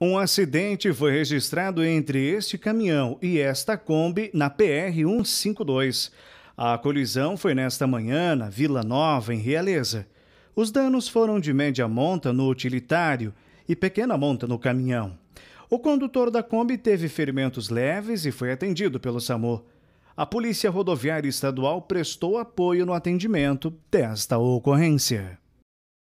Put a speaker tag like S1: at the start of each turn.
S1: Um acidente foi registrado entre este caminhão e esta Kombi na PR-152. A colisão foi nesta manhã na Vila Nova, em Realeza. Os danos foram de média monta no utilitário e pequena monta no caminhão. O condutor da Kombi teve ferimentos leves e foi atendido pelo SAMU. A Polícia Rodoviária Estadual prestou apoio no atendimento desta
S2: ocorrência.